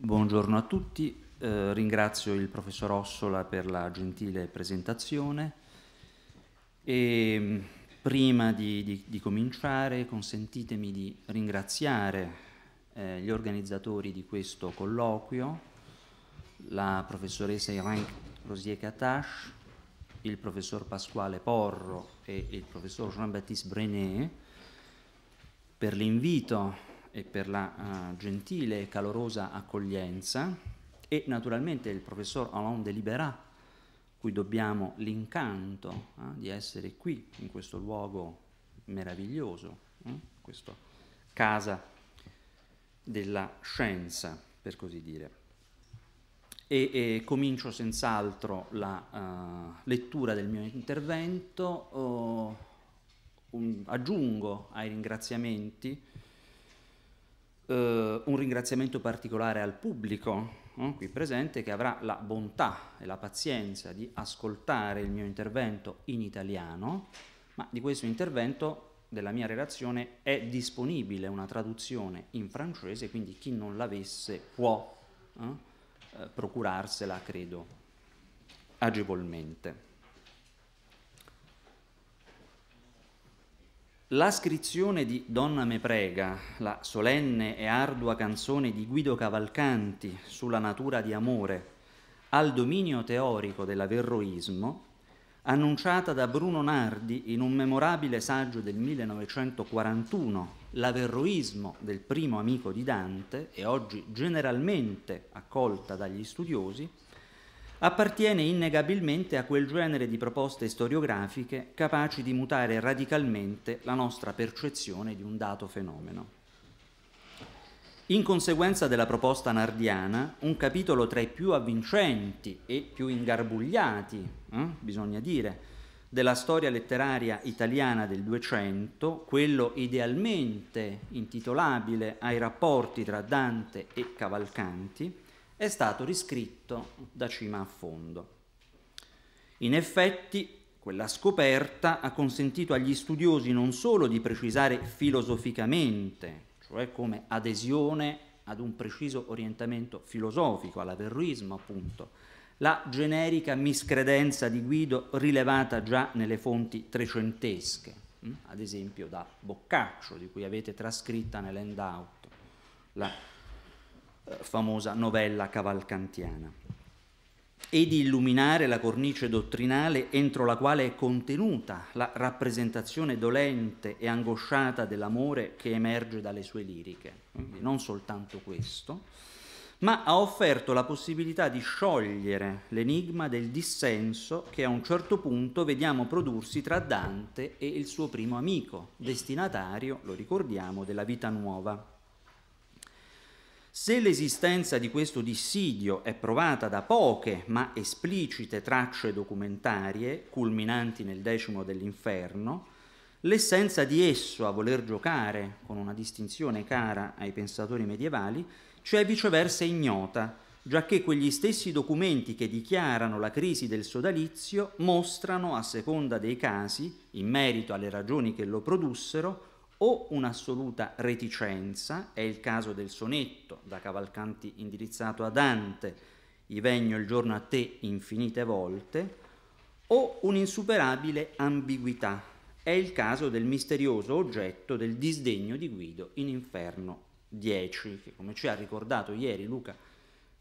Buongiorno a tutti, eh, ringrazio il professor Ossola per la gentile presentazione e prima di, di, di cominciare consentitemi di ringraziare eh, gli organizzatori di questo colloquio, la professoressa Irene Rosier Catache, il professor Pasquale Porro e il professor Jean-Baptiste Brenet per l'invito e per la uh, gentile e calorosa accoglienza e naturalmente il professor Alain Deliberat, cui dobbiamo l'incanto eh, di essere qui, in questo luogo meraviglioso, eh, questa casa della scienza, per così dire. E, e comincio senz'altro la uh, lettura del mio intervento, oh, un, aggiungo ai ringraziamenti eh, un ringraziamento particolare al pubblico eh, qui presente che avrà la bontà e la pazienza di ascoltare il mio intervento in italiano, ma di questo intervento della mia relazione è disponibile una traduzione in francese, quindi chi non l'avesse può eh, eh procurarsela, credo, agevolmente. La scrizione di Donna me prega, la solenne e ardua canzone di Guido Cavalcanti sulla natura di amore, al dominio teorico dell'averroismo, annunciata da Bruno Nardi in un memorabile saggio del 1941, L'averroismo del primo amico di Dante, e oggi generalmente accolta dagli studiosi, appartiene innegabilmente a quel genere di proposte storiografiche capaci di mutare radicalmente la nostra percezione di un dato fenomeno. In conseguenza della proposta nardiana, un capitolo tra i più avvincenti e più ingarbugliati, eh, bisogna dire, della storia letteraria italiana del Duecento, quello idealmente intitolabile ai rapporti tra Dante e Cavalcanti, è stato riscritto da cima a fondo. In effetti, quella scoperta ha consentito agli studiosi non solo di precisare filosoficamente, cioè come adesione ad un preciso orientamento filosofico, all'averruismo appunto, la generica miscredenza di Guido rilevata già nelle fonti trecentesche, hm? ad esempio da Boccaccio, di cui avete trascritta nell'endout la famosa novella cavalcantiana e di illuminare la cornice dottrinale entro la quale è contenuta la rappresentazione dolente e angosciata dell'amore che emerge dalle sue liriche. Quindi non soltanto questo, ma ha offerto la possibilità di sciogliere l'enigma del dissenso che a un certo punto vediamo prodursi tra Dante e il suo primo amico, destinatario, lo ricordiamo, della vita nuova. Se l'esistenza di questo dissidio è provata da poche ma esplicite tracce documentarie, culminanti nel decimo dell'inferno, l'essenza di esso a voler giocare, con una distinzione cara ai pensatori medievali, ci è viceversa ignota, giacché quegli stessi documenti che dichiarano la crisi del sodalizio mostrano, a seconda dei casi, in merito alle ragioni che lo produssero, o un'assoluta reticenza, è il caso del sonetto da Cavalcanti indirizzato a Dante, I vegno il giorno a te infinite volte, o un'insuperabile ambiguità, è il caso del misterioso oggetto del disdegno di Guido in Inferno 10, che come ci ha ricordato ieri Luca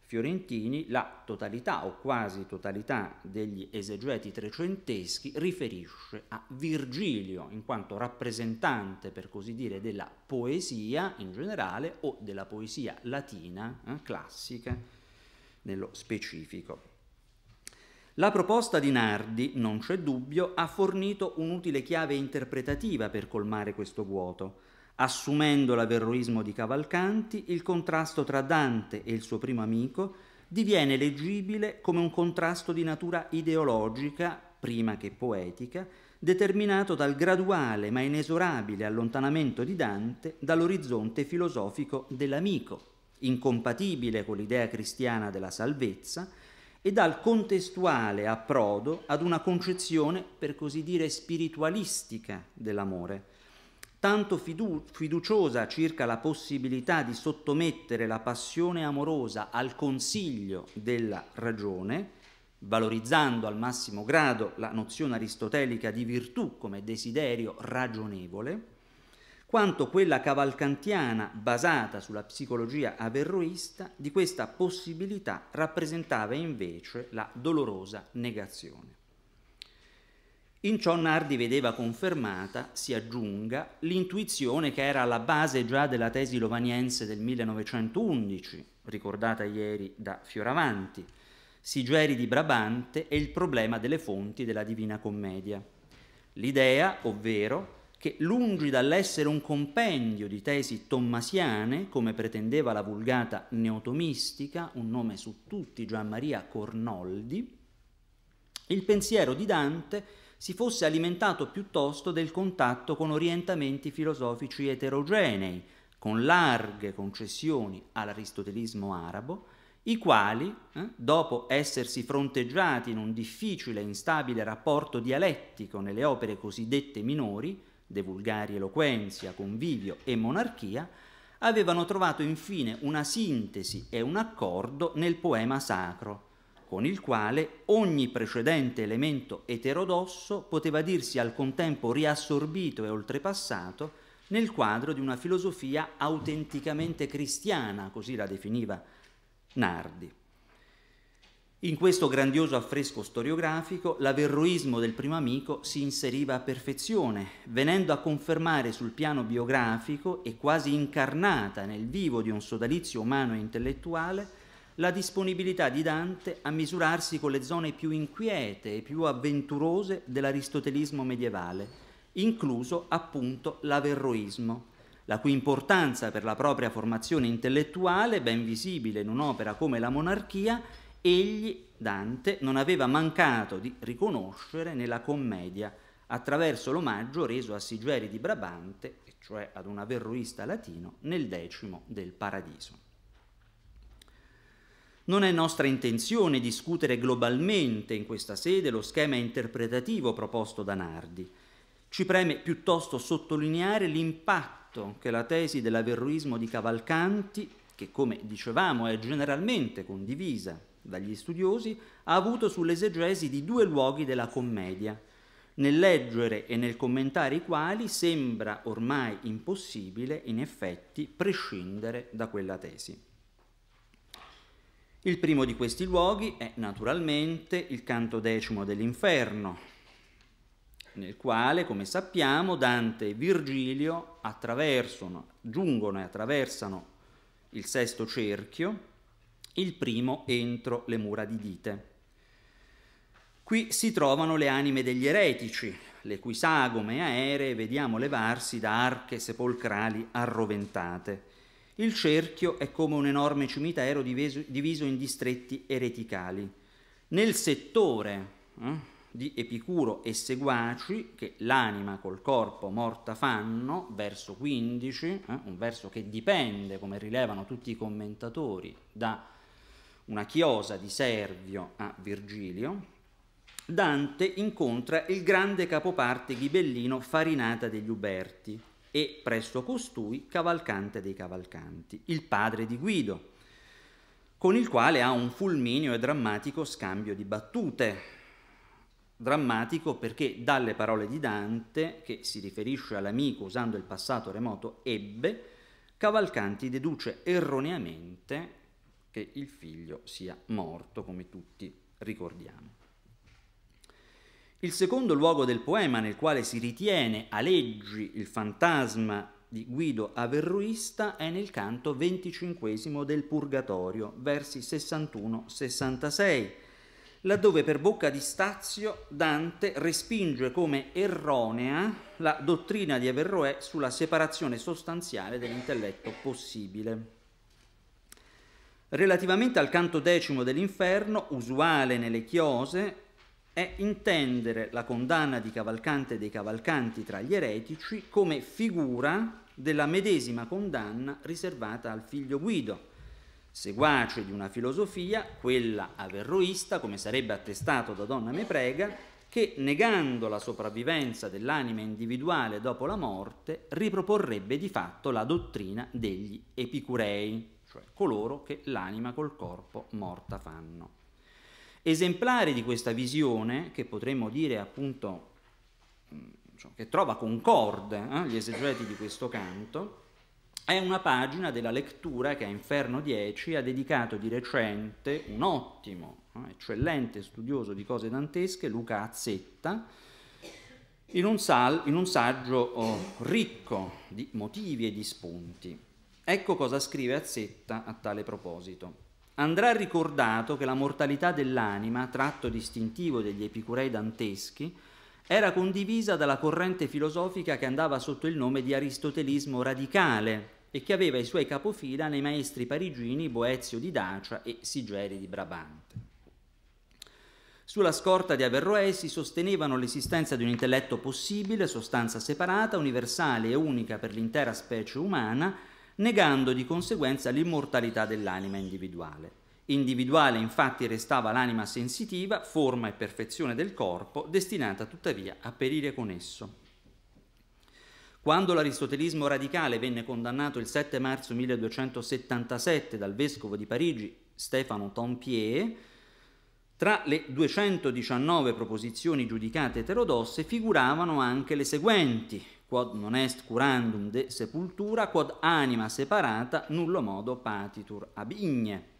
fiorentini, la totalità o quasi totalità degli esegeti trecenteschi riferisce a Virgilio in quanto rappresentante, per così dire, della poesia in generale o della poesia latina eh, classica nello specifico. La proposta di Nardi, non c'è dubbio, ha fornito un'utile chiave interpretativa per colmare questo vuoto assumendo l'averroismo di Cavalcanti, il contrasto tra Dante e il suo primo amico diviene leggibile come un contrasto di natura ideologica, prima che poetica, determinato dal graduale ma inesorabile allontanamento di Dante dall'orizzonte filosofico dell'amico, incompatibile con l'idea cristiana della salvezza, e dal contestuale approdo ad una concezione, per così dire, spiritualistica dell'amore, tanto fidu- fiduciosa circa la possibilità di sottomettere la passione amorosa al consiglio della ragione, valorizzando al massimo grado la nozione aristotelica di virtù come desiderio ragionevole, quanto quella cavalcantiana basata sulla psicologia averroista di questa possibilità rappresentava invece la dolorosa negazione. In ciò Nardi vedeva confermata, si aggiunga, l'intuizione che era alla base già della tesi lovaniense del 1911, ricordata ieri da Fioravanti, Sigeri di Brabante e il problema delle fonti della Divina Commedia. L'idea, ovvero, che lungi dall'essere un compendio di tesi tommasiane, come pretendeva la vulgata neotomistica, un nome su tutti Gian Maria Cornoldi, il pensiero di Dante si fosse alimentato piuttosto del contatto con orientamenti filosofici eterogenei, con larghe concessioni all'aristotelismo arabo, i quali, eh, dopo essersi fronteggiati in un difficile e instabile rapporto dialettico nelle opere cosiddette minori, De Vulgari Eloquenzia, Convivio e Monarchia, avevano trovato infine una sintesi e un accordo nel poema sacro, con il quale ogni precedente elemento eterodosso poteva dirsi al contempo riassorbito e oltrepassato nel quadro di una filosofia autenticamente cristiana, così la definiva Nardi. In questo grandioso affresco storiografico l'averroismo del primo amico si inseriva a perfezione, venendo a confermare sul piano biografico e quasi incarnata nel vivo di un sodalizio umano e intellettuale la disponibilità di Dante a misurarsi con le zone più inquiete e più avventurose dell'aristotelismo medievale, incluso appunto l'averroismo, la cui importanza per la propria formazione intellettuale, ben visibile in un'opera come la monarchia, egli, Dante, non aveva mancato di riconoscere nella commedia, attraverso l'omaggio reso a Sigeri di Brabante, cioè ad un averroista latino, nel decimo del Paradiso. Non è nostra intenzione discutere globalmente in questa sede lo schema interpretativo proposto da Nardi. Ci preme piuttosto sottolineare l'impatto che la tesi dell'averruismo di Cavalcanti, che come dicevamo è generalmente condivisa dagli studiosi, ha avuto sull'esegesi di due luoghi della commedia, nel leggere e nel commentare i quali sembra ormai impossibile, in effetti, prescindere da quella tesi. Il primo di questi luoghi è naturalmente il canto decimo dell'inferno, nel quale, come sappiamo, Dante e Virgilio attraversano, giungono e attraversano il sesto cerchio, il primo entro le mura di dite. Qui si trovano le anime degli eretici, le cui sagome aeree vediamo levarsi da arche sepolcrali arroventate. Il cerchio è come un enorme cimitero diviso in distretti ereticali. Nel settore eh, di Epicuro e seguaci, che l'anima col corpo morta fanno, verso 15, eh, un verso che dipende, come rilevano tutti i commentatori, da una chiosa di Servio a Virgilio, Dante incontra il grande capoparte ghibellino Farinata degli Uberti, e presso costui Cavalcante dei Cavalcanti, il padre di Guido, con il quale ha un fulmineo e drammatico scambio di battute. Drammatico perché dalle parole di Dante, che si riferisce all'amico usando il passato remoto ebbe, Cavalcanti deduce erroneamente che il figlio sia morto, come tutti ricordiamo. Il secondo luogo del poema nel quale si ritiene aleggi il fantasma di Guido Averruista è nel canto venticinquesimo del Purgatorio, versi 61-66, laddove per bocca di Stazio Dante respinge come erronea la dottrina di Averroè sulla separazione sostanziale dell'intelletto possibile. Relativamente al canto decimo dell'inferno, usuale nelle chiose, è intendere la condanna di Cavalcante dei Cavalcanti tra gli eretici come figura della medesima condanna riservata al figlio Guido, seguace di una filosofia, quella averroista, come sarebbe attestato da Donna Meprega, che negando la sopravvivenza dell'anima individuale dopo la morte riproporrebbe di fatto la dottrina degli epicurei, cioè coloro che l'anima col corpo morta fanno. Esemplare di questa visione, che potremmo dire appunto mm, che trova concorde eh, gli esegeti di questo canto, è una pagina della lettura che a Inferno 10 ha dedicato di recente un ottimo, eh, eccellente studioso di cose dantesche, Luca Azzetta, in un, sal, in un saggio oh, ricco di motivi e di spunti. Ecco cosa scrive Azzetta a tale proposito andrà ricordato che la mortalità dell'anima, tratto distintivo degli epicurei danteschi, era condivisa dalla corrente filosofica che andava sotto il nome di aristotelismo radicale e che aveva i suoi capofila nei maestri parigini Boezio di Dacia e Sigeri di Brabante. Sulla scorta di Averroesi sostenevano l'esistenza di un intelletto possibile, sostanza separata, universale e unica per l'intera specie umana, negando di conseguenza l'immortalità dell'anima individuale. Individuale infatti restava l'anima sensitiva, forma e perfezione del corpo, destinata tuttavia a perire con esso. Quando l'aristotelismo radicale venne condannato il 7 marzo 1277 dal vescovo di Parigi Stefano Tompier, tra le 219 proposizioni giudicate eterodosse figuravano anche le seguenti, quod non est curandum de sepultura, quod anima separata nullo modo patitur ab igne.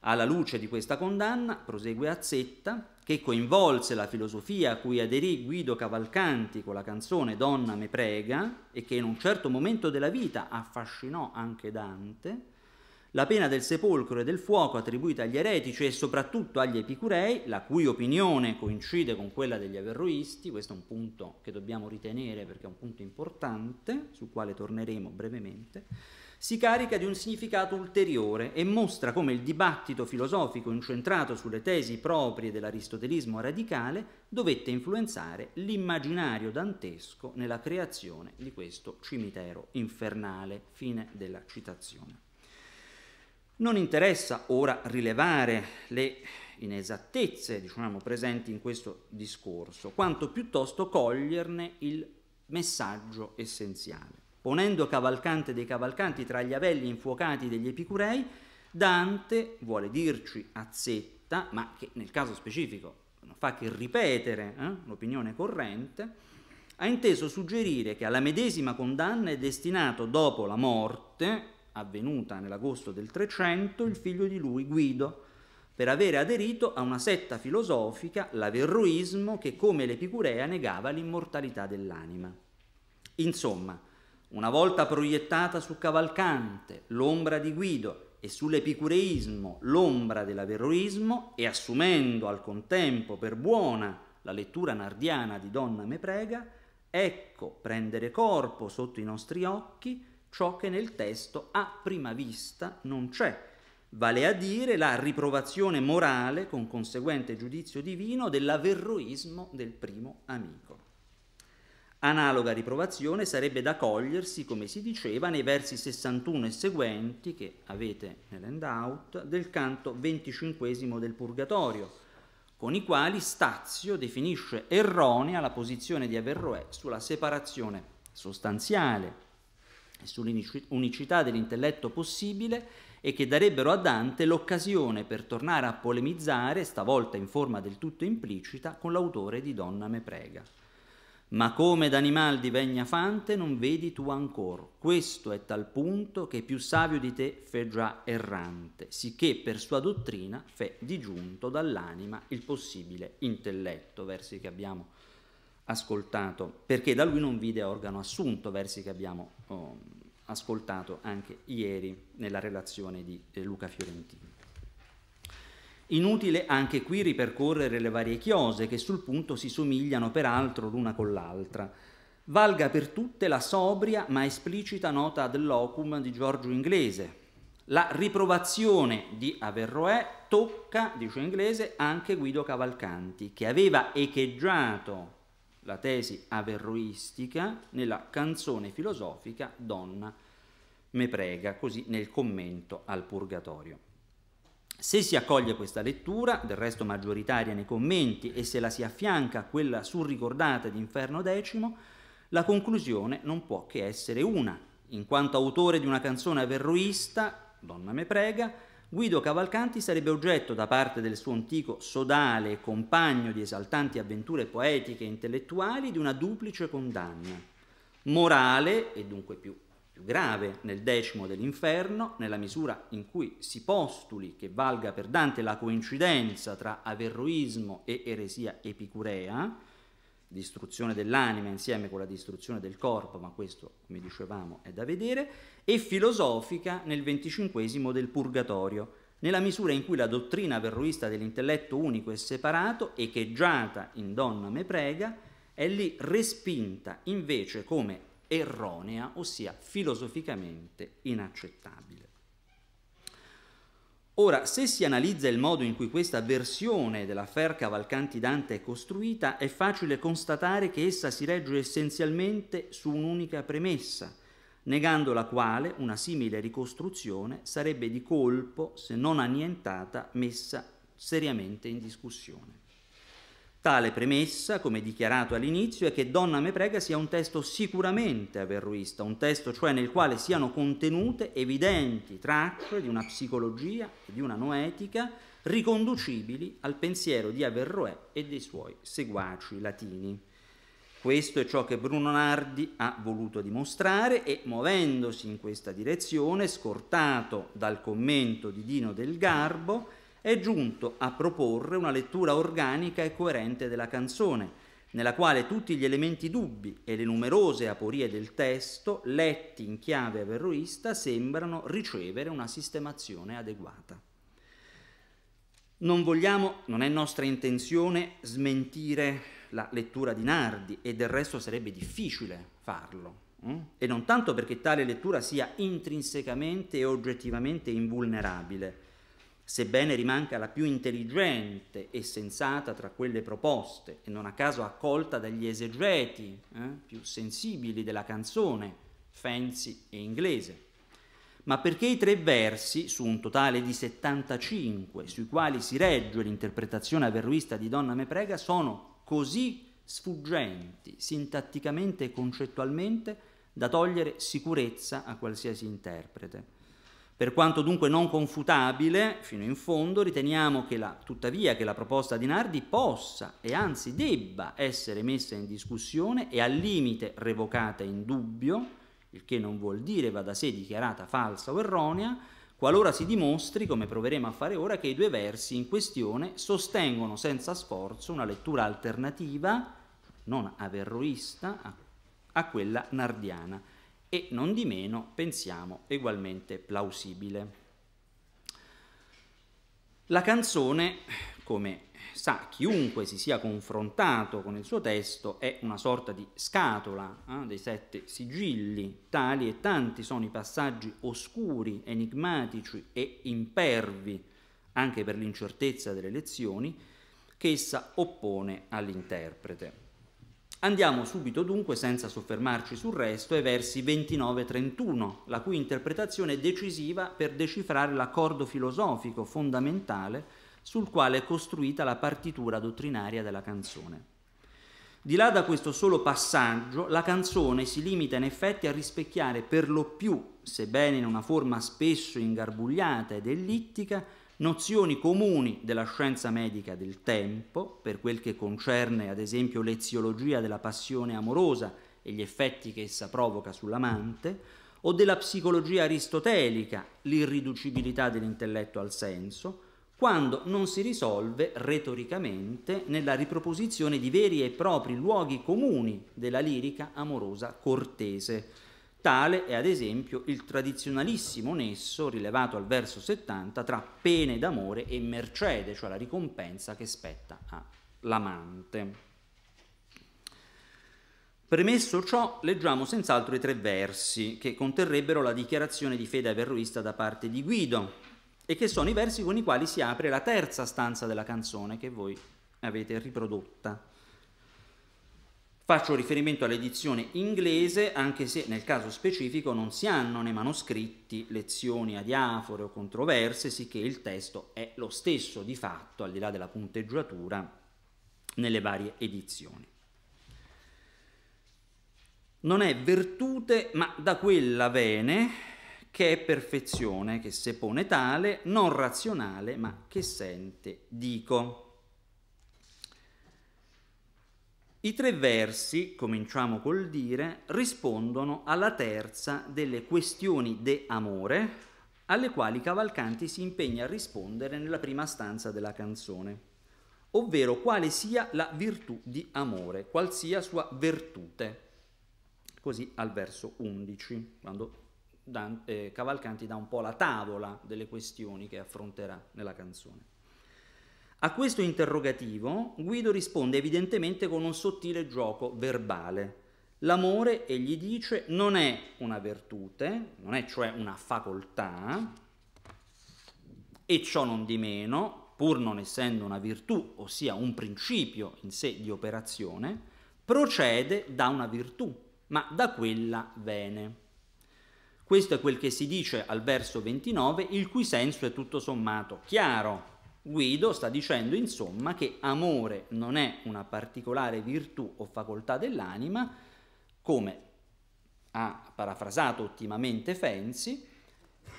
Alla luce di questa condanna, prosegue Azzetta, che coinvolse la filosofia a cui aderì Guido Cavalcanti con la canzone Donna me prega e che in un certo momento della vita affascinò anche Dante, la pena del sepolcro e del fuoco attribuita agli eretici cioè e soprattutto agli epicurei, la cui opinione coincide con quella degli averroisti, questo è un punto che dobbiamo ritenere perché è un punto importante, sul quale torneremo brevemente, si carica di un significato ulteriore e mostra come il dibattito filosofico incentrato sulle tesi proprie dell'aristotelismo radicale dovette influenzare l'immaginario dantesco nella creazione di questo cimitero infernale. Fine della citazione. Non interessa ora rilevare le inesattezze diciamo, presenti in questo discorso, quanto piuttosto coglierne il messaggio essenziale. Ponendo cavalcante dei cavalcanti tra gli avelli infuocati degli epicurei, Dante vuole dirci azzetta, ma che nel caso specifico non fa che ripetere eh, l'opinione corrente, ha inteso suggerire che alla medesima condanna è destinato dopo la morte avvenuta nell'agosto del 300, il figlio di lui, Guido, per avere aderito a una setta filosofica, l'averroismo, che come l'epicurea negava l'immortalità dell'anima. Insomma, una volta proiettata su Cavalcante l'ombra di Guido e sull'epicureismo l'ombra dell'averroismo e assumendo al contempo per buona la lettura nardiana di Donna Me Prega, ecco prendere corpo sotto i nostri occhi ciò che nel testo a prima vista non c'è, vale a dire la riprovazione morale con conseguente giudizio divino dell'averroismo del primo amico. Analoga riprovazione sarebbe da cogliersi, come si diceva, nei versi 61 e seguenti, che avete nell'handout, del canto 25 del Purgatorio, con i quali Stazio definisce erronea la posizione di Averroè sulla separazione sostanziale e sull'unicità dell'intelletto possibile e che darebbero a Dante l'occasione per tornare a polemizzare, stavolta in forma del tutto implicita, con l'autore di Donna me prega. Ma come d'animal divegna fante non vedi tu ancor, questo è tal punto che più savio di te fe già errante, sicché per sua dottrina fe digiunto dall'anima il possibile intelletto, versi che abbiamo ascoltato, perché da lui non vide organo assunto, versi che abbiamo oh, ascoltato anche ieri nella relazione di eh, Luca Fiorentino. Inutile anche qui ripercorrere le varie chiose che sul punto si somigliano peraltro l'una con l'altra. Valga per tutte la sobria ma esplicita nota ad locum di Giorgio Inglese. La riprovazione di Averroè tocca, dice Inglese, anche Guido Cavalcanti, che aveva echeggiato la tesi averroistica nella canzone filosofica Donna me prega, così nel commento al Purgatorio. Se si accoglie questa lettura, del resto maggioritaria nei commenti, e se la si affianca a quella surricordata di Inferno X, la conclusione non può che essere una. In quanto autore di una canzone averroista, Donna me prega, Guido Cavalcanti sarebbe oggetto da parte del suo antico sodale e compagno di esaltanti avventure poetiche e intellettuali di una duplice condanna, morale e dunque più, più grave nel decimo dell'inferno, nella misura in cui si postuli che valga per Dante la coincidenza tra averroismo e eresia epicurea, distruzione dell'anima insieme con la distruzione del corpo, ma questo, come dicevamo, è da vedere, e filosofica nel venticinquesimo del Purgatorio, nella misura in cui la dottrina verruista dell'intelletto unico e separato, echeggiata in Donna me prega, è lì respinta invece come erronea, ossia filosoficamente inaccettabile. Ora, se si analizza il modo in cui questa versione della dell'affair Cavalcanti Dante è costruita, è facile constatare che essa si regge essenzialmente su un'unica premessa, negando la quale una simile ricostruzione sarebbe di colpo, se non annientata, messa seriamente in discussione. Tale premessa, come dichiarato all'inizio, è che Donna me prega sia un testo sicuramente averruista, un testo cioè nel quale siano contenute evidenti tracce di una psicologia e di una noetica riconducibili al pensiero di Averroè e dei suoi seguaci latini. Questo è ciò che Bruno Nardi ha voluto dimostrare e, muovendosi in questa direzione, scortato dal commento di Dino del Garbo, è giunto a proporre una lettura organica e coerente della canzone, nella quale tutti gli elementi dubbi e le numerose aporie del testo, letti in chiave averroista, sembrano ricevere una sistemazione adeguata. Non vogliamo, non è nostra intenzione smentire la lettura di Nardi e del resto sarebbe difficile farlo. Mm? E non tanto perché tale lettura sia intrinsecamente e oggettivamente invulnerabile, sebbene rimanca la più intelligente e sensata tra quelle proposte, e non a caso accolta dagli esegeti eh, più sensibili della canzone, Fancy e inglese. Ma perché i tre versi, su un totale di 75, sui quali si regge l'interpretazione averruista di Donna me prega, sono così sfuggenti, sintatticamente e concettualmente, da togliere sicurezza a qualsiasi interprete. Per quanto dunque non confutabile, fino in fondo, riteniamo che la, tuttavia che la proposta di Nardi possa e anzi debba essere messa in discussione e al limite revocata in dubbio, il che non vuol dire va da sé dichiarata falsa o erronea, qualora si dimostri, come proveremo a fare ora, che i due versi in questione sostengono senza sforzo una lettura alternativa, non averroista, a quella nardiana e non di meno pensiamo ugualmente plausibile. La canzone, come sa chiunque si sia confrontato con il suo testo, è una sorta di scatola eh, dei sette sigilli, tali e tanti sono i passaggi oscuri, enigmatici e impervi, anche per l'incertezza delle lezioni, che essa oppone all'interprete. Andiamo subito dunque, senza soffermarci sul resto, ai versi 29-31, la cui interpretazione è decisiva per decifrare l'accordo filosofico fondamentale sul quale è costruita la partitura dottrinaria della canzone. Di là da questo solo passaggio, la canzone si limita in effetti a rispecchiare per lo più, sebbene in una forma spesso ingarbugliata ed ellittica, nozioni comuni della scienza medica del tempo, per quel che concerne ad esempio l'eziologia della passione amorosa e gli effetti che essa provoca sull'amante, o della psicologia aristotelica, l'irriducibilità dell'intelletto al senso, quando non si risolve retoricamente nella riproposizione di veri e propri luoghi comuni della lirica amorosa cortese, Tale è ad esempio il tradizionalissimo nesso rilevato al verso 70 tra pene d'amore e mercede, cioè la ricompensa che spetta all'amante. Premesso ciò, leggiamo senz'altro i tre versi che conterrebbero la dichiarazione di fede averroista da parte di Guido e che sono i versi con i quali si apre la terza stanza della canzone che voi avete riprodotta. Faccio riferimento all'edizione inglese, anche se nel caso specifico non si hanno nei manoscritti lezioni a diafore o controverse, sicché il testo è lo stesso di fatto, al di là della punteggiatura, nelle varie edizioni. Non è vertute, ma da quella vene, che è perfezione, che se pone tale, non razionale, ma che sente, dico. I tre versi, cominciamo col dire, rispondono alla terza delle questioni de amore, alle quali Cavalcanti si impegna a rispondere nella prima stanza della canzone, ovvero quale sia la virtù di amore, qual sia sua vertute. Così al verso 11, quando eh, Cavalcanti dà un po' la tavola delle questioni che affronterà nella canzone. A questo interrogativo Guido risponde evidentemente con un sottile gioco verbale. L'amore, egli dice, non è una virtute, non è cioè una facoltà, e ciò non di meno, pur non essendo una virtù, ossia un principio in sé di operazione, procede da una virtù, ma da quella vene. Questo è quel che si dice al verso 29, il cui senso è tutto sommato chiaro. Guido sta dicendo insomma che amore non è una particolare virtù o facoltà dell'anima, come ha parafrasato ottimamente Fensi,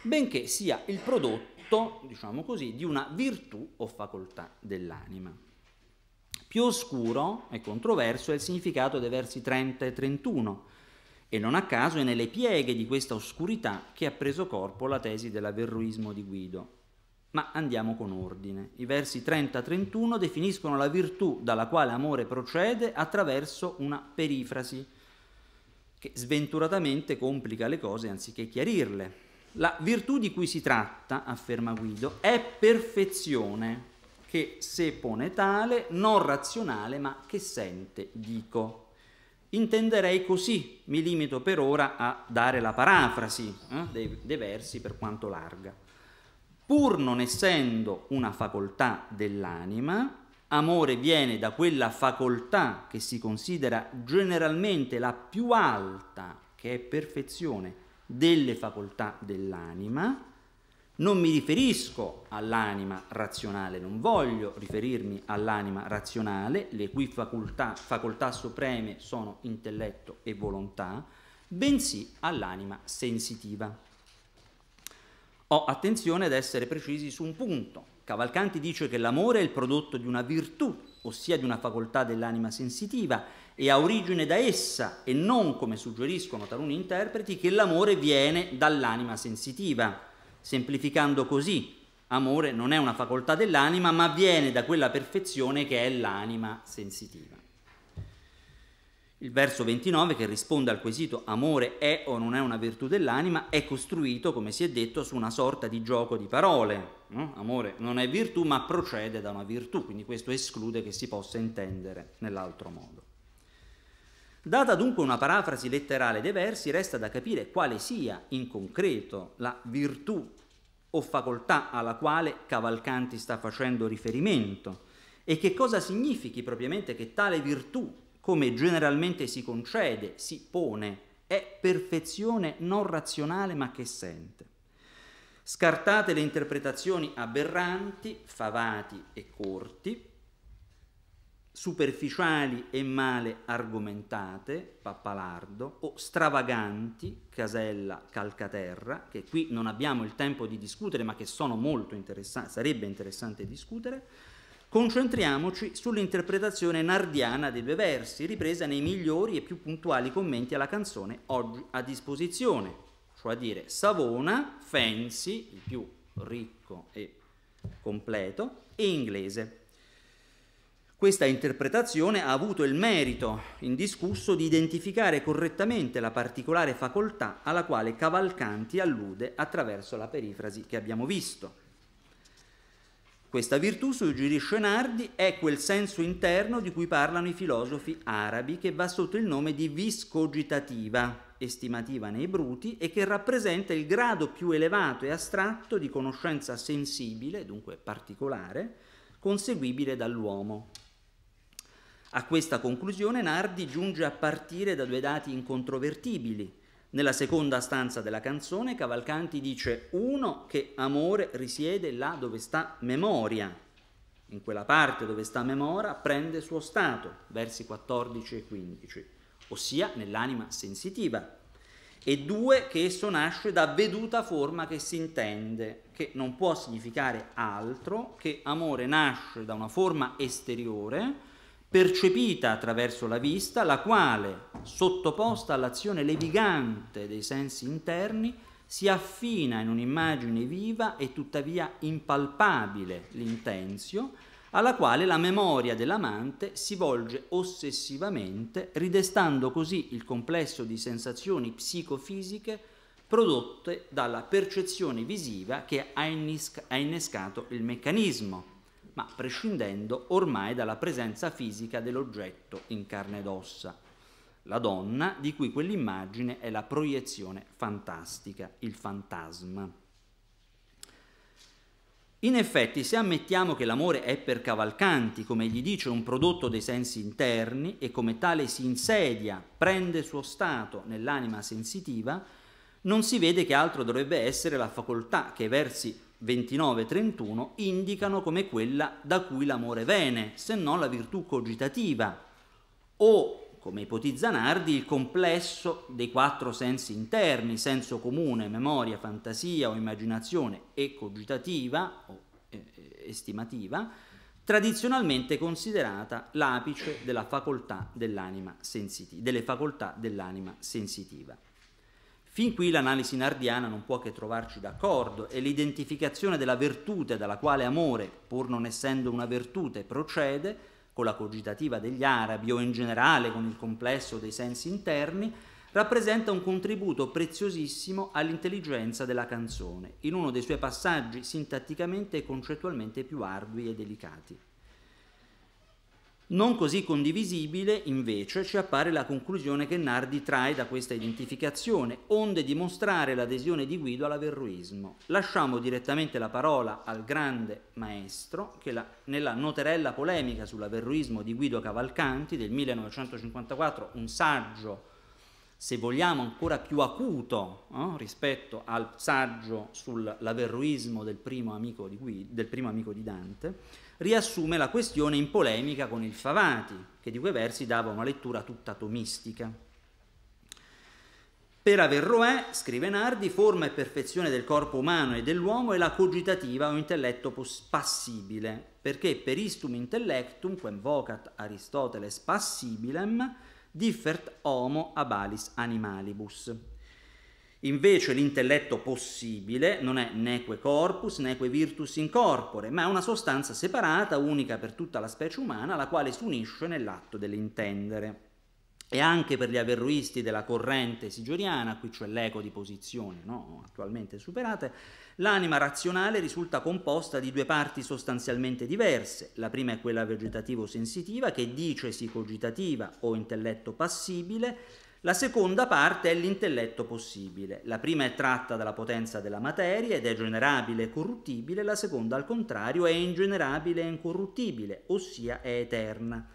benché sia il prodotto, diciamo così, di una virtù o facoltà dell'anima. Più oscuro e controverso è il significato dei versi 30 e 31 e non a caso è nelle pieghe di questa oscurità che ha preso corpo la tesi dell'averroismo di Guido. Ma andiamo con ordine. I versi 30-31 definiscono la virtù dalla quale amore procede attraverso una perifrasi che sventuratamente complica le cose anziché chiarirle. La virtù di cui si tratta, afferma Guido, è perfezione, che se pone tale, non razionale, ma che sente, dico. Intenderei così, mi limito per ora a dare la parafrasi eh, dei, dei versi per quanto larga. Pur non essendo una facoltà dell'anima, amore viene da quella facoltà che si considera generalmente la più alta, che è perfezione, delle facoltà dell'anima. Non mi riferisco all'anima razionale, non voglio riferirmi all'anima razionale, le cui facoltà, facoltà supreme sono intelletto e volontà, bensì all'anima sensitiva. Oh, attenzione ad essere precisi su un punto. Cavalcanti dice che l'amore è il prodotto di una virtù, ossia di una facoltà dell'anima sensitiva, e ha origine da essa, e non, come suggeriscono taluni interpreti, che l'amore viene dall'anima sensitiva. Semplificando così, amore non è una facoltà dell'anima, ma viene da quella perfezione che è l'anima sensitiva. Il verso 29 che risponde al quesito amore è o non è una virtù dell'anima è costruito, come si è detto, su una sorta di gioco di parole. No? Amore non è virtù ma procede da una virtù, quindi questo esclude che si possa intendere nell'altro modo. Data dunque una parafrasi letterale dei versi, resta da capire quale sia in concreto la virtù o facoltà alla quale Cavalcanti sta facendo riferimento e che cosa significhi propriamente che tale virtù come generalmente si concede, si pone, è perfezione non razionale ma che sente. Scartate le interpretazioni aberranti, favati e corti, superficiali e male argomentate, pappalardo, o stravaganti, casella calcaterra, che qui non abbiamo il tempo di discutere ma che sono molto interessanti, sarebbe interessante discutere, Concentriamoci sull'interpretazione nardiana dei due versi, ripresa nei migliori e più puntuali commenti alla canzone oggi a disposizione, cioè a dire Savona, Fancy, il più ricco e completo, e inglese. Questa interpretazione ha avuto il merito indiscusso di identificare correttamente la particolare facoltà alla quale Cavalcanti allude attraverso la perifrasi che abbiamo visto questa virtù, suggerisce Nardi, è quel senso interno di cui parlano i filosofi arabi, che va sotto il nome di viscogitativa, estimativa nei bruti, e che rappresenta il grado più elevato e astratto di conoscenza sensibile, dunque particolare, conseguibile dall'uomo. A questa conclusione Nardi giunge a partire da due dati incontrovertibili, nella seconda stanza della canzone Cavalcanti dice uno che amore risiede là dove sta memoria. In quella parte dove sta memoria prende suo stato, versi 14 e 15, ossia nell'anima sensitiva. E due che esso nasce da veduta forma che si intende, che non può significare altro che amore nasce da una forma esteriore, percepita attraverso la vista, la quale, sottoposta all'azione levigante dei sensi interni, si affina in un'immagine viva e tuttavia impalpabile l'intenzio, alla quale la memoria dell'amante si volge ossessivamente, ridestando così il complesso di sensazioni psicofisiche prodotte dalla percezione visiva che ha innescato il meccanismo ma prescindendo ormai dalla presenza fisica dell'oggetto in carne ed ossa, la donna di cui quell'immagine è la proiezione fantastica, il fantasma. In effetti, se ammettiamo che l'amore è per Cavalcanti, come gli dice, un prodotto dei sensi interni e come tale si insedia, prende suo stato nell'anima sensitiva, non si vede che altro dovrebbe essere la facoltà che i versi 29-31 indicano come quella da cui l'amore viene, se non la virtù cogitativa, o, come ipotizza Nardi, il complesso dei quattro sensi interni, senso comune, memoria, fantasia o immaginazione e cogitativa o eh, eh estimativa, tradizionalmente considerata l'apice della facoltà dell'anima delle facoltà dell'anima sensitiva. Fin qui l'analisi nardiana non può che trovarci d'accordo e l'identificazione della virtute dalla quale amore, pur non essendo una virtute, procede, con la cogitativa degli arabi o in generale con il complesso dei sensi interni, rappresenta un contributo preziosissimo all'intelligenza della canzone, in uno dei suoi passaggi sintatticamente e concettualmente più ardui e delicati. Non così condivisibile, invece, ci appare la conclusione che Nardi trae da questa identificazione, onde dimostrare l'adesione di Guido all'averruismo. Lasciamo direttamente la parola al grande maestro, che la, nella noterella polemica sull'averruismo di Guido Cavalcanti del 1954, un saggio, se vogliamo, ancora più acuto eh, rispetto al saggio sull'averruismo del primo amico di, Guido, del primo amico di Dante, riassume la questione in polemica con il Favati, che di quei versi dava una lettura tutta tomistica. Per Averroè, scrive Nardi, forma e perfezione del corpo umano e dell'uomo è la cogitativa o intelletto passibile, perché per istum intellectum, quem vocat Aristoteles passibilem, differt homo abalis animalibus. Invece l'intelletto possibile non è neque corpus, neque virtus in corpore, ma è una sostanza separata, unica per tutta la specie umana, la quale si unisce nell'atto dell'intendere. E anche per gli averruisti della corrente sigioriana, qui c'è l'eco di posizione no? attualmente superate, l'anima razionale risulta composta di due parti sostanzialmente diverse. La prima è quella vegetativo-sensitiva, che dice si cogitativa o intelletto passibile, la seconda parte è l'intelletto possibile. La prima è tratta dalla potenza della materia ed è generabile e corruttibile, la seconda al contrario è ingenerabile e incorruttibile, ossia è eterna.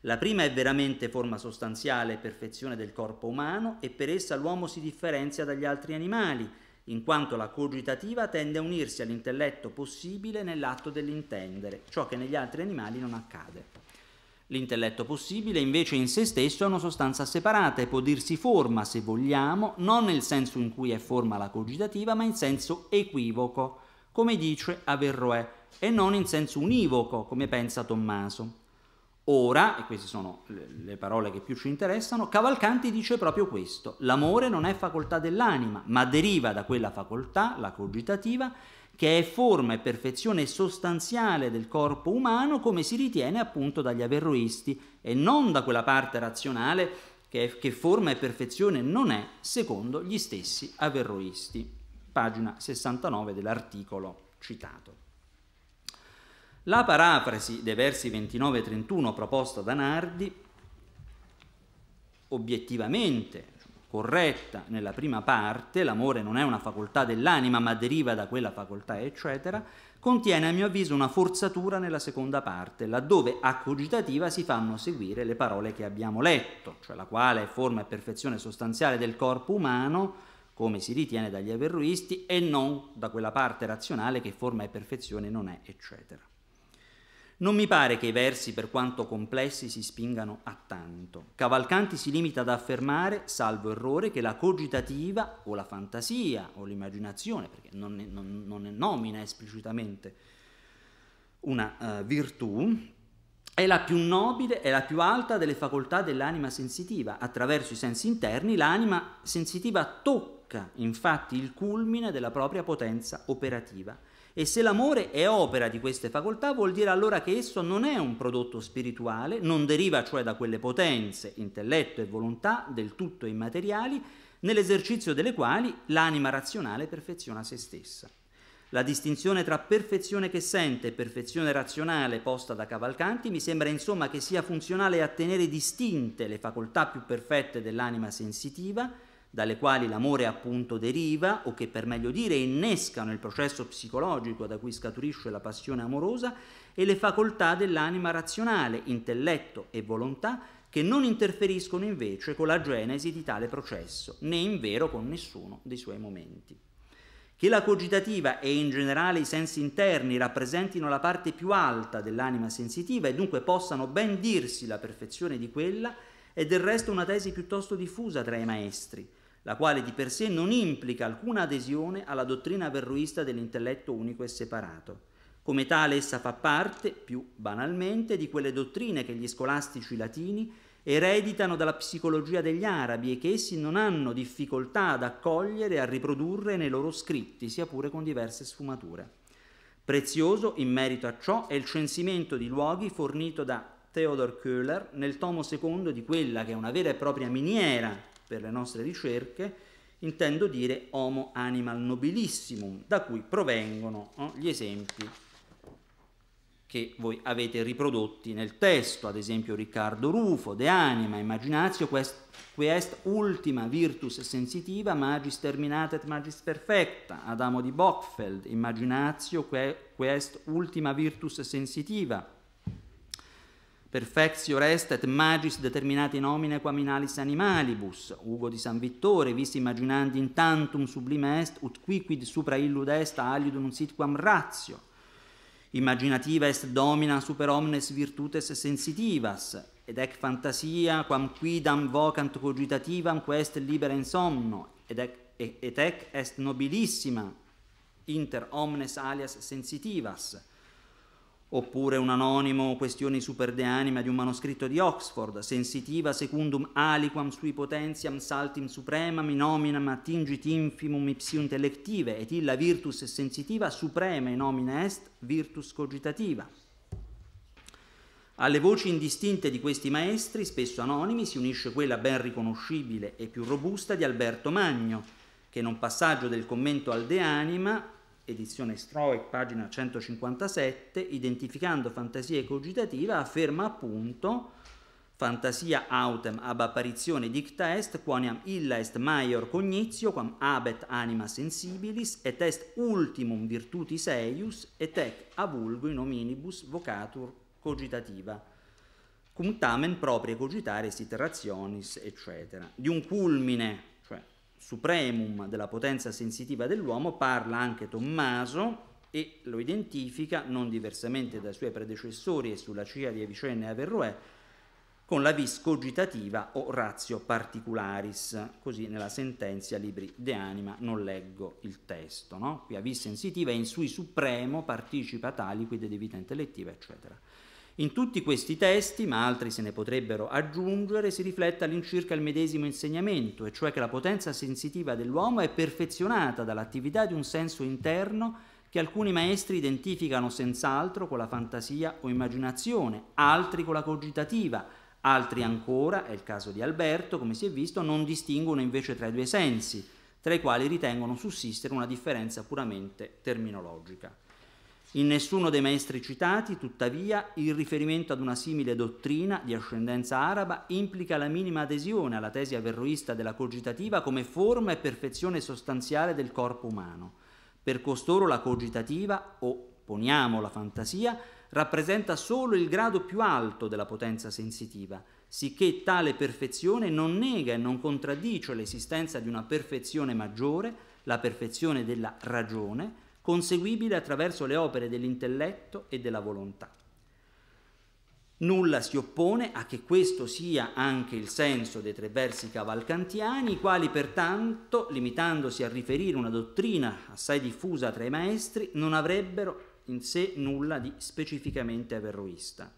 La prima è veramente forma sostanziale e perfezione del corpo umano e per essa l'uomo si differenzia dagli altri animali, in quanto la cogitativa tende a unirsi all'intelletto possibile nell'atto dell'intendere, ciò che negli altri animali non accade. L'intelletto possibile invece in se stesso è una sostanza separata e può dirsi forma, se vogliamo, non nel senso in cui è forma la cogitativa, ma in senso equivoco, come dice Averroè, e non in senso univoco, come pensa Tommaso. Ora, e queste sono le parole che più ci interessano, Cavalcanti dice proprio questo, l'amore non è facoltà dell'anima, ma deriva da quella facoltà, la cogitativa, che è forma e perfezione sostanziale del corpo umano, come si ritiene appunto dagli averroisti, e non da quella parte razionale che, è, che forma e perfezione non è, secondo gli stessi averroisti. Pagina 69 dell'articolo citato. La parafrasi dei versi 29 e 31 proposta da Nardi, obiettivamente corretta nella prima parte, l'amore non è una facoltà dell'anima ma deriva da quella facoltà, eccetera, contiene a mio avviso una forzatura nella seconda parte, laddove a cogitativa si fanno seguire le parole che abbiamo letto, cioè la quale è forma e perfezione sostanziale del corpo umano, come si ritiene dagli averroisti, e non da quella parte razionale che forma e perfezione non è, eccetera. Non mi pare che i versi, per quanto complessi, si spingano a tanto. Cavalcanti si limita ad affermare, salvo errore, che la cogitativa o la fantasia o l'immaginazione, perché non ne, non, non ne nomina esplicitamente una uh, virtù, è la più nobile e la più alta delle facoltà dell'anima sensitiva. Attraverso i sensi interni l'anima sensitiva tocca infatti il culmine della propria potenza operativa e se l'amore è opera di queste facoltà, vuol dire allora che esso non è un prodotto spirituale, non deriva cioè da quelle potenze, intelletto e volontà, del tutto immateriali, nell'esercizio delle quali l'anima razionale perfeziona se stessa. La distinzione tra perfezione che sente e perfezione razionale posta da Cavalcanti mi sembra insomma che sia funzionale a tenere distinte le facoltà più perfette dell'anima sensitiva, dalle quali l'amore appunto deriva, o che per meglio dire innescano il processo psicologico da cui scaturisce la passione amorosa, e le facoltà dell'anima razionale, intelletto e volontà, che non interferiscono invece con la genesi di tale processo, né in vero con nessuno dei suoi momenti. Che la cogitativa e in generale i sensi interni rappresentino la parte più alta dell'anima sensitiva e dunque possano ben dirsi la perfezione di quella, è del resto una tesi piuttosto diffusa tra i maestri, la quale di per sé non implica alcuna adesione alla dottrina verruista dell'intelletto unico e separato. Come tale essa fa parte, più banalmente, di quelle dottrine che gli scolastici latini ereditano dalla psicologia degli arabi e che essi non hanno difficoltà ad accogliere e a riprodurre nei loro scritti, sia pure con diverse sfumature. Prezioso in merito a ciò è il censimento di luoghi fornito da Theodor Köhler nel tomo secondo di quella che è una vera e propria miniera per le nostre ricerche, intendo dire Homo animal nobilissimum, da cui provengono no, gli esempi che voi avete riprodotti nel testo, ad esempio Riccardo Rufo, De Anima, Immaginatio, quest, quest ultima virtus sensitiva magis et magis perfecta, Adamo di Bockfeld, Immaginatio, que, quest ultima virtus sensitiva, perfectio rest et magis determinati nomine quaminalis animalibus, Ugo di San Vittore, vis immaginandi in tantum sublime est, ut quiquid supra illud est aliudum sit quam ratio, Immaginativa est domina super omnes virtutes sensitivas, ed ec fantasia quam quidam vocant cogitativam quest libera in somno, ed ec, et ec est nobilissima inter omnes alias sensitivas, oppure un anonimo questioni super de anima di un manoscritto di Oxford, sensitiva secundum aliquam sui potentiam saltim supremam in nominam attingit infimum ipsiunt elective, et illa virtus sensitiva suprema in nomine est virtus cogitativa. Alle voci indistinte di questi maestri, spesso anonimi, si unisce quella ben riconoscibile e più robusta di Alberto Magno, che in un passaggio del commento al De Anima edizione Stroek, pagina 157, identificando fantasia cogitativa, afferma appunto fantasia autem ab apparizione dicta est, quoniam illa est maior cognitio, quam abet anima sensibilis, et est ultimum virtutis eius, et ec avulgo in hominibus vocatur cogitativa cum tamen proprie cogitare sit rationis, eccetera. Di un culmine supremum della potenza sensitiva dell'uomo parla anche Tommaso e lo identifica, non diversamente dai suoi predecessori e sulla CIA di Avicenna e Averroè, con la vis cogitativa o ratio particularis, così nella sentenza Libri de Anima non leggo il testo, no? qui a vis sensitiva è in sui supremo participa tali, qui de vita intellettiva, eccetera. In tutti questi testi, ma altri se ne potrebbero aggiungere, si riflette all'incirca il medesimo insegnamento, e cioè che la potenza sensitiva dell'uomo è perfezionata dall'attività di un senso interno che alcuni maestri identificano senz'altro con la fantasia o immaginazione, altri con la cogitativa, altri ancora, è il caso di Alberto, come si è visto, non distinguono invece tra i due sensi, tra i quali ritengono sussistere una differenza puramente terminologica. In nessuno dei maestri citati, tuttavia, il riferimento ad una simile dottrina di ascendenza araba implica la minima adesione alla tesi averroista della cogitativa come forma e perfezione sostanziale del corpo umano. Per costoro la cogitativa, o poniamo la fantasia, rappresenta solo il grado più alto della potenza sensitiva, sicché tale perfezione non nega e non contraddice l'esistenza di una perfezione maggiore, la perfezione della ragione, conseguibile attraverso le opere dell'intelletto e della volontà. Nulla si oppone a che questo sia anche il senso dei tre versi cavalcantiani, i quali pertanto, limitandosi a riferire una dottrina assai diffusa tra i maestri, non avrebbero in sé nulla di specificamente averroista.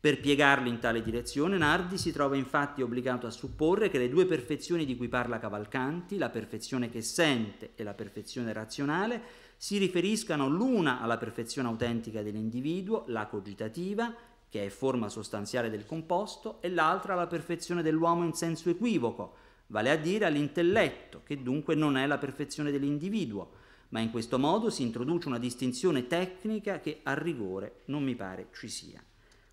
Per piegarli in tale direzione, Nardi si trova infatti obbligato a supporre che le due perfezioni di cui parla Cavalcanti, la perfezione che sente e la perfezione razionale, si riferiscano l'una alla perfezione autentica dell'individuo, la cogitativa, che è forma sostanziale del composto, e l'altra alla perfezione dell'uomo in senso equivoco, vale a dire all'intelletto, che dunque non è la perfezione dell'individuo, ma in questo modo si introduce una distinzione tecnica che a rigore non mi pare ci sia.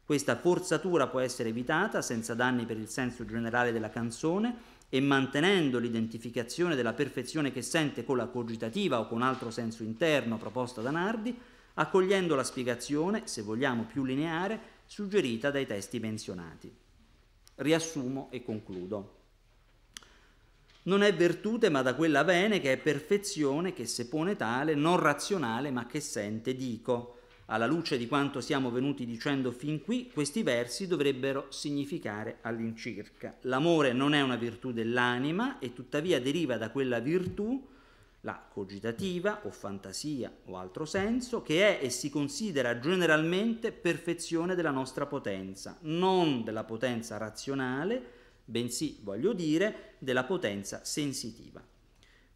Questa forzatura può essere evitata senza danni per il senso generale della canzone, e mantenendo l'identificazione della perfezione che sente con la cogitativa o con altro senso interno proposta da Nardi, accogliendo la spiegazione, se vogliamo più lineare, suggerita dai testi menzionati. Riassumo e concludo. Non è virtute ma da quella bene che è perfezione che se pone tale, non razionale ma che sente dico alla luce di quanto siamo venuti dicendo fin qui, questi versi dovrebbero significare all'incirca. L'amore non è una virtù dell'anima e tuttavia deriva da quella virtù, la cogitativa o fantasia o altro senso, che è e si considera generalmente perfezione della nostra potenza, non della potenza razionale, bensì, voglio dire, della potenza sensitiva.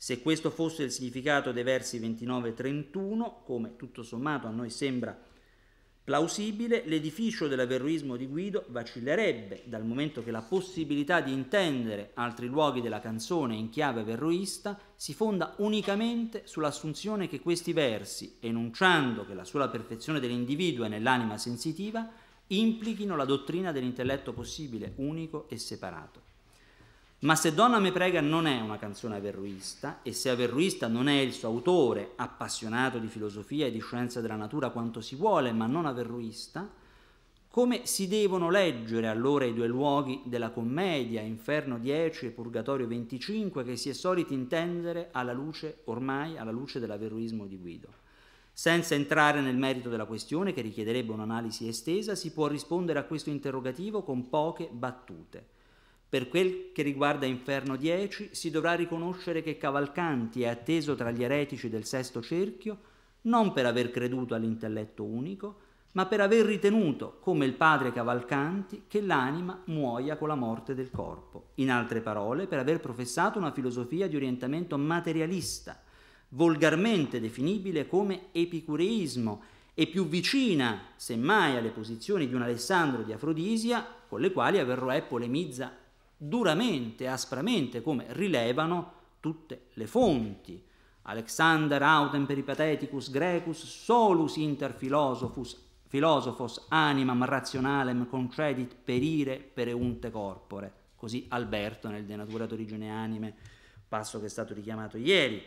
Se questo fosse il significato dei versi 29 e 31, come tutto sommato a noi sembra plausibile, l'edificio dell'averroismo di Guido vacillerebbe dal momento che la possibilità di intendere altri luoghi della canzone in chiave averroista si fonda unicamente sull'assunzione che questi versi, enunciando che la sola perfezione dell'individuo è nell'anima sensitiva, implichino la dottrina dell'intelletto possibile, unico e separato. Ma se Donna me prega non è una canzone averruista e se averruista non è il suo autore, appassionato di filosofia e di scienza della natura quanto si vuole, ma non averruista, come si devono leggere allora i due luoghi della commedia, Inferno 10 e Purgatorio 25, che si è soliti intendere alla luce, ormai alla luce dell'averruismo di Guido? Senza entrare nel merito della questione, che richiederebbe un'analisi estesa, si può rispondere a questo interrogativo con poche battute. Per quel che riguarda Inferno 10, si dovrà riconoscere che Cavalcanti è atteso tra gli eretici del sesto cerchio non per aver creduto all'intelletto unico, ma per aver ritenuto, come il padre Cavalcanti, che l'anima muoia con la morte del corpo. In altre parole, per aver professato una filosofia di orientamento materialista, volgarmente definibile come epicureismo e più vicina, semmai, alle posizioni di un Alessandro di Afrodisia, con le quali Averroè polemizza duramente, aspramente, come rilevano tutte le fonti. Alexander autem peripateticus grecus solus inter philosophus philosophos animam rationalem concedit perire pereunte corpore. Così Alberto nel De natura d'origine anime, passo che è stato richiamato ieri.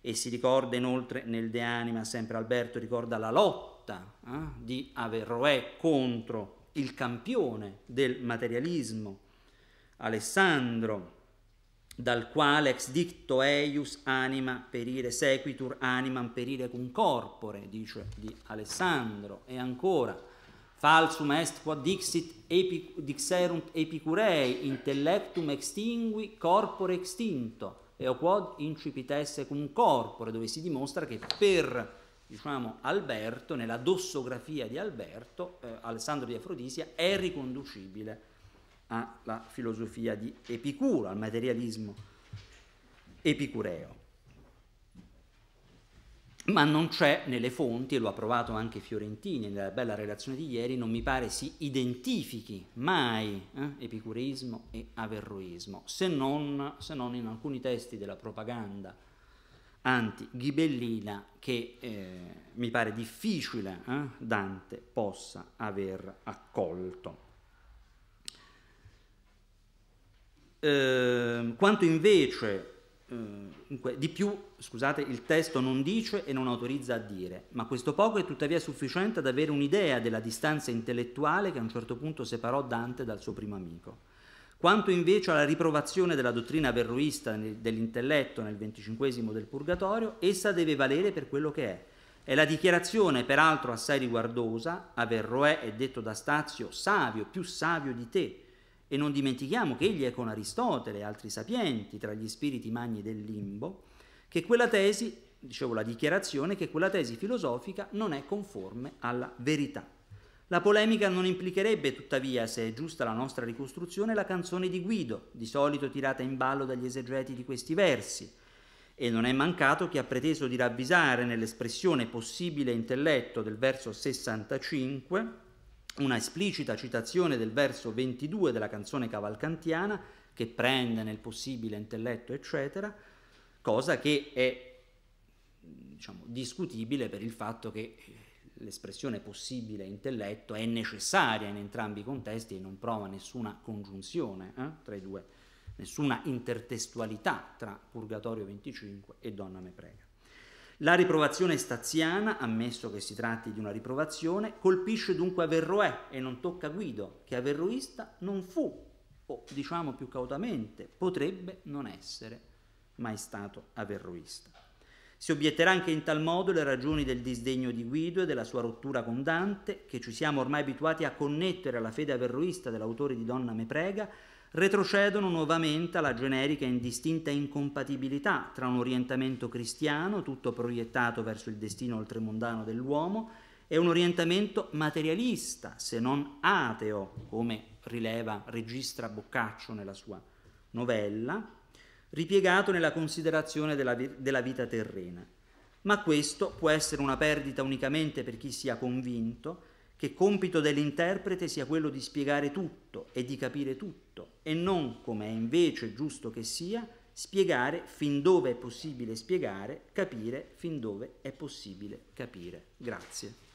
E si ricorda inoltre nel De anima, sempre Alberto ricorda la lotta eh, di Averroè contro il campione del materialismo Alessandro, dal quale ex dicto eius anima perire sequitur animam perire cum corpore, dice di Alessandro. E ancora, falsum est quod dixit epic, dixerunt epicurei, intellectum extingui corpore extinto, eo quod incipitesse cum corpore, dove si dimostra che per diciamo, Alberto, nella dossografia di Alberto, eh, Alessandro di Afrodisia è riconducibile alla filosofia di Epicuro, al materialismo epicureo. Ma non c'è nelle fonti, e lo ha provato anche Fiorentini nella bella relazione di ieri, non mi pare si identifichi mai eh, epicureismo e averroismo, se non, se non, in alcuni testi della propaganda anti-ghibellina che eh, mi pare difficile eh, Dante possa aver accolto. Ehm, quanto invece eh, di più, scusate, il testo non dice e non autorizza a dire, ma questo poco è tuttavia sufficiente ad avere un'idea della distanza intellettuale che a un certo punto separò Dante dal suo primo amico. Quanto invece alla riprovazione della dottrina verruista dell'intelletto nel venticinquesimo del Purgatorio, essa deve valere per quello che è. È la dichiarazione, peraltro assai riguardosa, a è detto da Stazio, savio, più savio di te, e non dimentichiamo che egli è con Aristotele e altri sapienti tra gli spiriti magni del limbo, che quella tesi, dicevo la dichiarazione, che quella tesi filosofica non è conforme alla verità. La polemica non implicherebbe tuttavia, se è giusta la nostra ricostruzione, la canzone di Guido, di solito tirata in ballo dagli esegeti di questi versi, e non è mancato chi ha preteso di ravvisare nell'espressione possibile intelletto del verso 65 una esplicita citazione del verso 22 della canzone cavalcantiana che prende nel possibile intelletto, eccetera, cosa che è diciamo, discutibile per il fatto che eh, l'espressione possibile intelletto è necessaria in entrambi i contesti e non prova nessuna congiunzione eh, tra i due, nessuna intertestualità tra Purgatorio 25 e Donna me prega. La riprovazione staziana, ammesso che si tratti di una riprovazione, colpisce dunque Averroè e non tocca Guido, che averroista non fu, o diciamo più cautamente, potrebbe non essere mai stato averroista. Si obietterà anche in tal modo le ragioni del disdegno di Guido e della sua rottura con Dante, che ci siamo ormai abituati a connettere alla fede averroista dell'autore di Donna me prega, retrocedono nuovamente alla generica e indistinta incompatibilità tra un orientamento cristiano, tutto proiettato verso il destino oltremondano dell'uomo, e un orientamento materialista, se non ateo, come rileva, registra Boccaccio nella sua novella, ripiegato nella considerazione della, della vita terrena. Ma questo può essere una perdita unicamente per chi sia convinto che compito dell'interprete sia quello di spiegare tutto e di capire tutto tutto e non, come è invece giusto che sia, spiegare fin dove è possibile spiegare, capire fin dove è possibile capire. Grazie.